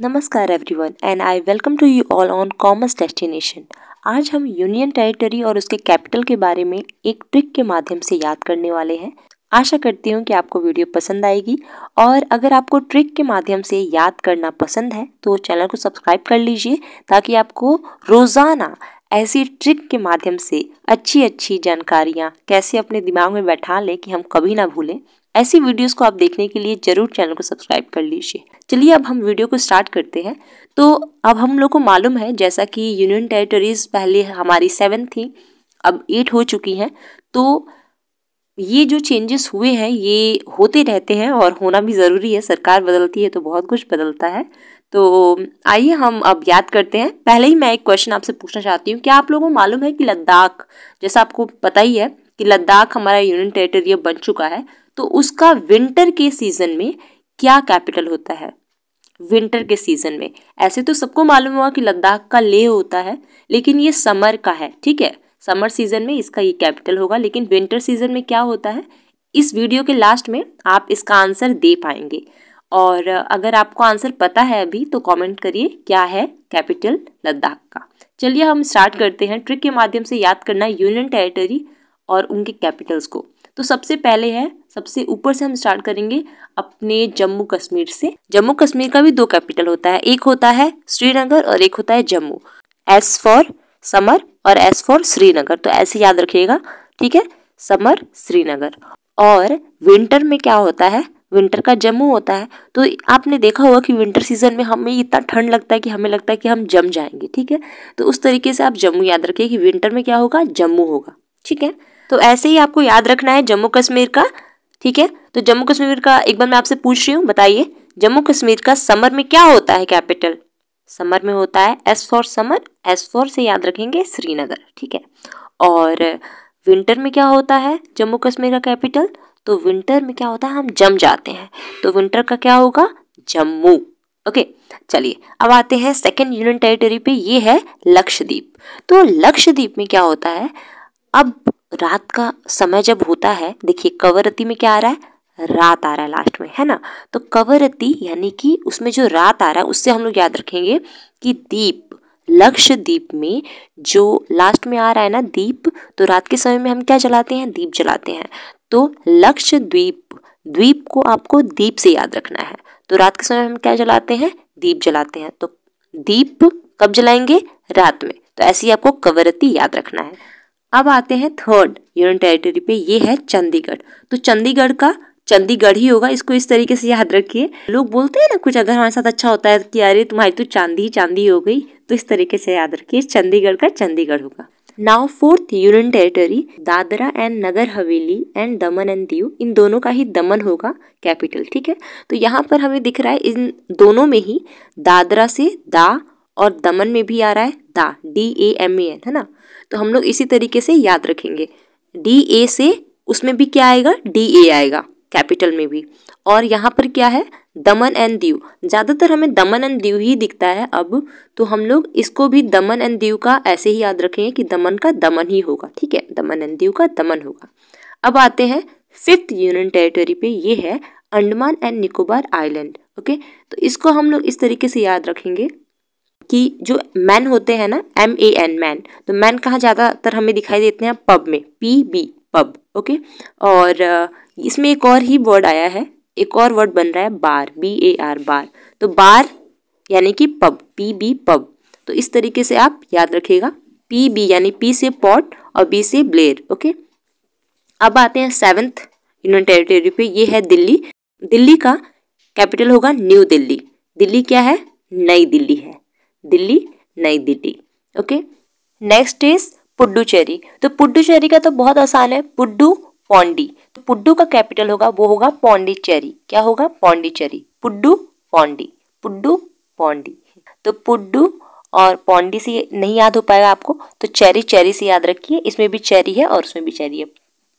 नमस्कार everyone and I welcome to you all on commerce destination आज हम union territory और उसके कैपिटल के बारे में एक ट्रिक के माध्यम से याद करने वाले हैं आशा करती हूँ कि आपको वीडियो पसंद आएगी और अगर आपको ट्रिक के माध्यम से याद करना पसंद है तो चैनल को सब्सक्राइब कर लीजिए ताकि आपको रोज़ाना ऐसी ट्रिक के माध्यम से अच्छी अच्छी जानकारियाँ कैसे अपने दिमाग में बैठा लें कि हम कभी ना भूलें ऐसी वीडियोस को आप देखने के लिए ज़रूर चैनल को सब्सक्राइब कर लीजिए चलिए अब हम वीडियो को स्टार्ट करते हैं तो अब हम लोग को मालूम है जैसा कि यूनियन टेरिटरीज़ पहले हमारी सेवन थी अब एट हो चुकी हैं तो ये जो चेंजेस हुए हैं ये होते रहते हैं और होना भी ज़रूरी है सरकार बदलती है तो बहुत कुछ बदलता है तो आइए हम अब याद करते हैं पहले ही मैं एक क्वेश्चन आपसे पूछना चाहती हूँ क्या आप लोगों को मालूम है कि लद्दाख जैसा आपको पता ही है कि लद्दाख हमारा यूनियन टेरिटोरियल बन चुका है तो उसका विंटर के सीजन में क्या कैपिटल होता है विंटर के सीजन में ऐसे तो सबको मालूम हुआ कि लद्दाख का ले होता है लेकिन ये समर का है ठीक है समर सीजन में इसका ये कैपिटल होगा लेकिन विंटर सीजन में क्या होता है इस वीडियो के लास्ट में आप इसका आंसर दे पाएंगे और अगर आपको आंसर पता है अभी तो कमेंट करिए क्या है कैपिटल लद्दाख का चलिए हम स्टार्ट करते हैं ट्रिक के माध्यम से याद करना यूनियन टेरिटरी और उनके कैपिटल्स को तो सबसे पहले है सबसे ऊपर से हम स्टार्ट करेंगे अपने जम्मू कश्मीर से जम्मू कश्मीर का भी दो कैपिटल होता है एक होता है श्रीनगर और एक होता है जम्मू एस फॉर समर और एस फॉर श्रीनगर तो ऐसे याद रखिएगा ठीक है समर श्रीनगर और विंटर में क्या होता है विंटर का जम्मू होता है तो आपने देखा होगा कि विंटर सीजन में हमें इतना ठंड लगता है कि हमें लगता है कि हम जम जाएंगे ठीक है तो उस तरीके से आप जम्मू याद रखिए कि विंटर में क्या होगा जम्मू होगा ठीक है तो ऐसे ही आपको याद रखना है जम्मू कश्मीर का ठीक है तो जम्मू कश्मीर का एक बार मैं आपसे पूछ रही हूँ बताइए जम्मू कश्मीर का समर में क्या होता है कैपिटल समर में होता है S for summer S for से याद रखेंगे श्रीनगर ठीक है और विंटर में क्या होता है जम्मू कश्मीर का कैपिटल तो विंटर में क्या होता है हम जम जाते हैं तो विंटर का क्या होगा जम्मू ओके चलिए अब आते हैं सेकेंड यूनियन टेरिटरी पे ये है लक्षद्वीप तो लक्षद्वीप में क्या होता है अब रात का समय जब होता है देखिए कवरती में क्या आ रहा है रात आ रहा है लास्ट में है ना तो कवरती यानी कि उसमें जो रात आ रहा है उससे हम लोग याद रखेंगे कि दीप दीप में जो लास्ट में आ रहा है ना दीप तो रात के समय में हम क्या जलाते हैं दीप जलाते हैं तो लक्ष्य द्वीप द्वीप को आपको दीप से याद रखना है तो रात के समय हम क्या जलाते हैं दीप जलाते हैं तो दीप कब जलाएंगे रात में तो ऐसे ही आपको कवरती याद रखना है अब आते हैं थर्ड यूनियन टेरिटरी पे ये है चंडीगढ़ तो चंडीगढ़ का चंडीगढ़ ही होगा इसको इस तरीके से याद रखिए लोग बोलते हैं ना कुछ अगर हमारे साथ अच्छा होता है कि अरे तुम्हारी तो चांदी चांदी हो गई तो इस तरीके से याद रखिए चंडीगढ़ का चंडीगढ़ होगा now fourth union territory Dadra and Nagar Haveli and दमन एंड दीव इन दोनों का ही दमन होगा कैपिटल ठीक है तो यहाँ पर हमें दिख रहा है इन दोनों में ही दादरा से दा और दमन में भी आ रहा है दा D A M A N है ना तो हम लोग इसी तरीके से याद रखेंगे डी ए से उसमें भी क्या आएगा डी ए आएगा कैपिटल में भी और यहाँ पर क्या है दमन एंड दीव ज़्यादातर हमें दमन एंड दीव ही दिखता है अब तो हम लोग इसको भी दमन एंड दीव का ऐसे ही याद रखेंगे कि दमन का दमन ही होगा ठीक है दमन एंड दीव का दमन होगा अब आते हैं फिफ्थ यूनियन टेरिटरी पे ये है Andaman and Nicobar island okay तो इसको हम लोग इस तरीके से याद रखेंगे कि जो मैन होते हैं ना एम ए एन मैन तो मैन कहाँ ज़्यादातर हमें दिखाई देते हैं पब में पी बी पब ओके और इसमें एक और ही वर्ड आया है एक और वर्ड बन रहा है बार बी ए आर बार तो बार यानी कि पब पी बी पब तो इस तरीके से आप याद रखेगा पी बी यानी पी से पॉट और बी से ब्लेयर ओके अब आते हैं सेवन्थ यूनियन टेरिटरी पे ये है दिल्ली दिल्ली का कैपिटल होगा न्यू दिल्ली दिल्ली क्या है नई दिल्ली है Delhi Nai Delhi okay next is Puducherry तो पुडुचेरी का तो बहुत आसान है पुड्डू पौंडी तो पुड्डू का कैपिटल होगा वो होगा पौंडीचेरी क्या होगा पौंडीचेरी पुड्डू पौंडी पुड्डू पौंडी तो पुड्डू और पौंडी से नहीं याद हो पाएगा आपको तो चेरी चेरी से याद रखिए इसमें भी चेरी है और उसमें भी चेरी है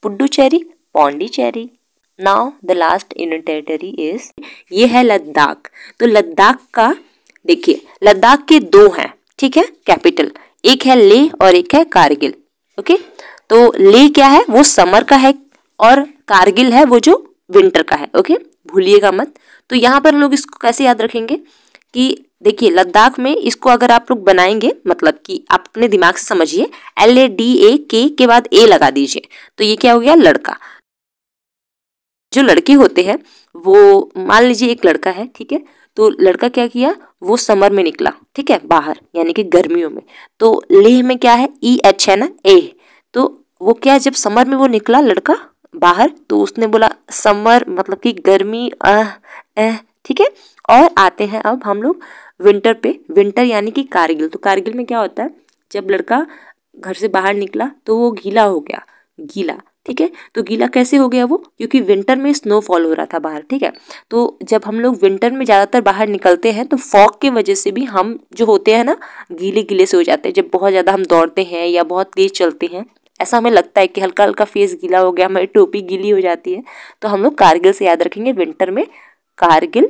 Puducherry Pondicherry now the last in territory is ये है लद्दाख तो लद्दाख का देखिए लद्दाख के दो हैं ठीक है कैपिटल एक है ले और एक है कारगिल ओके तो ले क्या है वो समर का है और कारगिल है वो जो विंटर का है ओके भूलिएगा मत तो यहाँ पर लोग इसको कैसे याद रखेंगे कि देखिए लद्दाख में इसको अगर आप लोग बनाएंगे मतलब कि आप अपने दिमाग से समझिए एल ए डी ए के के बाद ए लगा दीजिए तो ये क्या हो गया लड़का जो लड़के होते हैं वो मान लीजिए एक लड़का है ठीक है तो लड़का क्या किया वो समर में निकला ठीक है बाहर यानी कि गर्मियों में तो लेह में क्या है ई e एच है ना ए तो वो क्या है जब समर में वो निकला लड़का बाहर तो उसने बोला समर मतलब कि गर्मी ठीक है और आते हैं अब हम लोग विंटर पे विंटर यानी कि कारगिल तो कारगिल में क्या होता है जब लड़का घर से बाहर निकला तो वो गीला हो गया गीला ठीक है तो गीला कैसे हो गया वो क्योंकि विंटर में स्नो फॉल हो रहा था बाहर ठीक है तो जब हम लोग विंटर में ज़्यादातर बाहर निकलते हैं तो फॉग के वजह से भी हम जो होते हैं ना गीले गीले से हो जाते हैं जब बहुत ज़्यादा हम दौड़ते हैं या बहुत तेज़ चलते हैं ऐसा हमें लगता है कि हल्का हल्का फेस गीला हो गया हमारी टोपी गीली हो जाती है तो हम लोग कारगिल से याद रखेंगे विंटर में कारगिल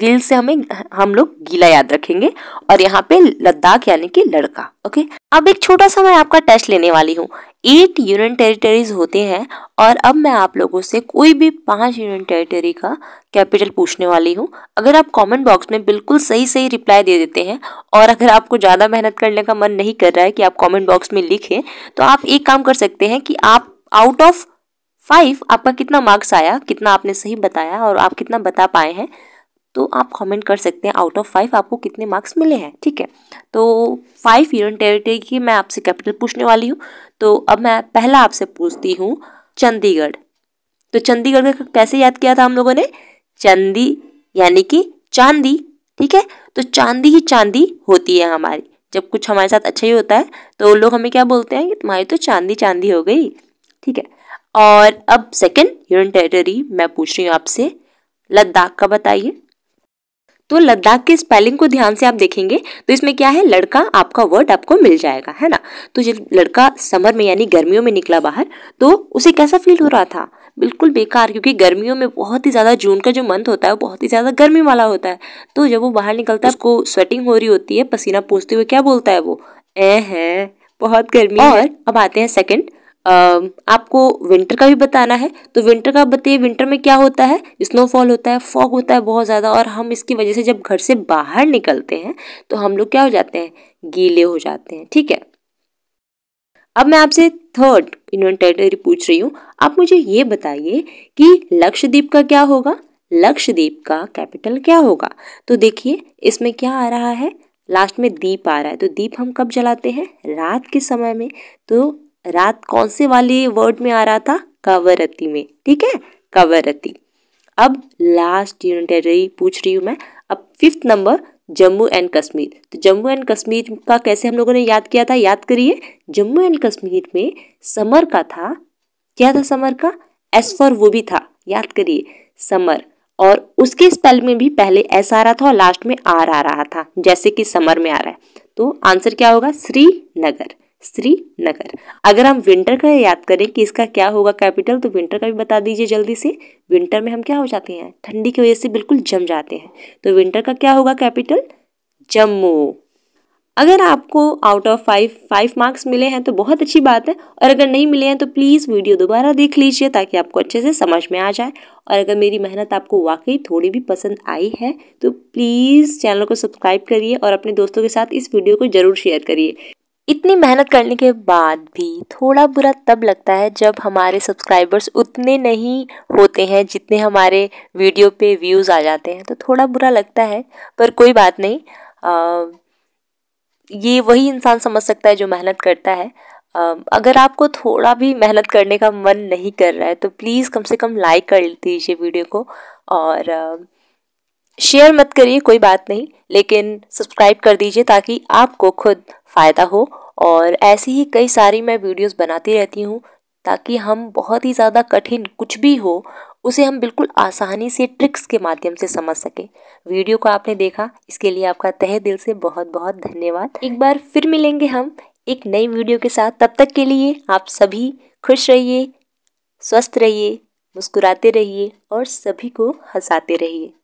गिल से हमें हम लोग गीला याद रखेंगे और यहाँ पे लद्दाख यानी कि लड़का ओके अब एक छोटा सा मैं आपका टेस्ट लेने वाली हूँ एट यूनियन टेरिटरीज होते हैं और अब मैं आप लोगों से कोई भी पांच यूनियन टेरिटरी का कैपिटल पूछने वाली हूँ अगर आप कमेंट बॉक्स में बिल्कुल सही सही रिप्लाई दे देते हैं और अगर आपको ज़्यादा मेहनत करने का मन नहीं कर रहा है कि आप कमेंट बॉक्स में लिखें तो आप एक काम कर सकते हैं कि आप आउट ऑफ फाइव आपका कितना मार्क्स आया कितना आपने सही बताया और आप कितना बता पाए हैं तो आप कमेंट कर सकते हैं आउट ऑफ फाइव आपको कितने मार्क्स मिले हैं ठीक है तो फाइव यूरन टेरिटरी की मैं आपसे कैपिटल पूछने वाली हूँ तो अब मैं पहला आपसे पूछती हूँ चंडीगढ़ तो चंडीगढ़ का कैसे याद किया था हम लोगों ने चंदी यानी कि चांदी ठीक है तो चांदी ही चांदी होती है हमारी जब कुछ हमारे साथ अच्छा ही होता है तो लोग हमें क्या बोलते हैं कि तुम्हारी तो चांदी चांदी हो गई ठीक है और अब सेकेंड यूनियन टेरिटरी मैं पूछ रही हूँ आपसे लद्दाख का बताइए तो लद्दाख के स्पेलिंग को ध्यान से आप देखेंगे तो इसमें क्या है लड़का आपका वर्ड आपको मिल जाएगा है ना तो जब लड़का समर में यानी गर्मियों में निकला बाहर तो उसे कैसा फील हो रहा था बिल्कुल बेकार क्योंकि गर्मियों में बहुत ही ज़्यादा जून का जो मंथ होता है वो बहुत ही ज़्यादा गर्मी वाला होता है तो जब वो बाहर निकलता है उसको स्वेटिंग हो रही होती है पसीना पोसते हुए क्या बोलता है वो ए है बहुत गर्मी और अब आते हैं सेकेंड आपको विंटर का भी बताना है तो विंटर का बताइए विंटर में क्या होता है स्नोफॉल होता है फॉग होता है बहुत ज़्यादा और हम इसकी वजह से जब घर से बाहर निकलते हैं तो हम लोग क्या हो जाते हैं गीले हो जाते हैं ठीक है अब मैं आपसे थर्ड इन्वेंटरी पूछ रही हूँ आप मुझे ये बताइए कि लक्षद्वीप का क्या होगा लक्षद्वीप का कैपिटल क्या होगा तो देखिए इसमें क्या आ रहा है लास्ट में दीप आ रहा है तो दीप हम कब जलाते हैं रात के समय में तो रात कौन से वाले वर्ड में आ रहा था कवरती में ठीक है कवरती अब लास्ट यूनिट रही पूछ रही हूँ मैं अब fifth number Jammu and Kashmir तो जम्मू एंड कश्मीर का कैसे हम लोगों ने याद किया था याद करिए जम्मू एंड कश्मीर में समर का था क्या था समर का एस फॉर वो भी था याद करिए समर और उसके स्पेल में भी पहले एस आ रहा था और लास्ट में आर आ रहा था जैसे कि समर में आ रहा है तो आंसर क्या होगा श्रीनगर श्रीनगर अगर हम विंटर का याद करें कि इसका क्या होगा कैपिटल तो विंटर का भी बता दीजिए जल्दी से विंटर में हम क्या हो जाते हैं ठंडी की वजह से बिल्कुल जम जाते हैं तो विंटर का क्या होगा कैपिटल जम्मू अगर आपको out of five five marks मिले हैं तो बहुत अच्छी बात है और अगर नहीं मिले हैं तो प्लीज़ वीडियो दोबारा देख लीजिए ताकि आपको अच्छे से समझ में आ जाए और अगर मेरी मेहनत आपको वाकई थोड़ी भी पसंद आई है तो प्लीज़ चैनल को सब्सक्राइब करिए और अपने दोस्तों के साथ इस वीडियो को ज़रूर शेयर करिए इतनी मेहनत करने के बाद भी थोड़ा बुरा तब लगता है जब हमारे सब्सक्राइबर्स उतने नहीं होते हैं जितने हमारे वीडियो पे व्यूज़ आ जाते हैं तो थोड़ा बुरा लगता है पर कोई बात नहीं आ, ये वही इंसान समझ सकता है जो मेहनत करता है आ, अगर आपको थोड़ा भी मेहनत करने का मन नहीं कर रहा है तो प्लीज़ कम से कम लाइक कर दीजिए वीडियो को और आ, शेयर मत करिए कोई बात नहीं लेकिन सब्सक्राइब कर दीजिए ताकि आपको खुद फ़ायदा हो और ऐसी ही कई सारी मैं वीडियोस बनाती रहती हूँ ताकि हम बहुत ही ज़्यादा कठिन कुछ भी हो उसे हम बिल्कुल आसानी से ट्रिक्स के माध्यम से समझ सकें वीडियो को आपने देखा इसके लिए आपका तहे दिल से बहुत बहुत धन्यवाद एक बार फिर मिलेंगे हम एक नई वीडियो के साथ तब तक के लिए आप सभी खुश रहिए स्वस्थ रहिए मुस्कुराते रहिए और सभी को हंसाते रहिए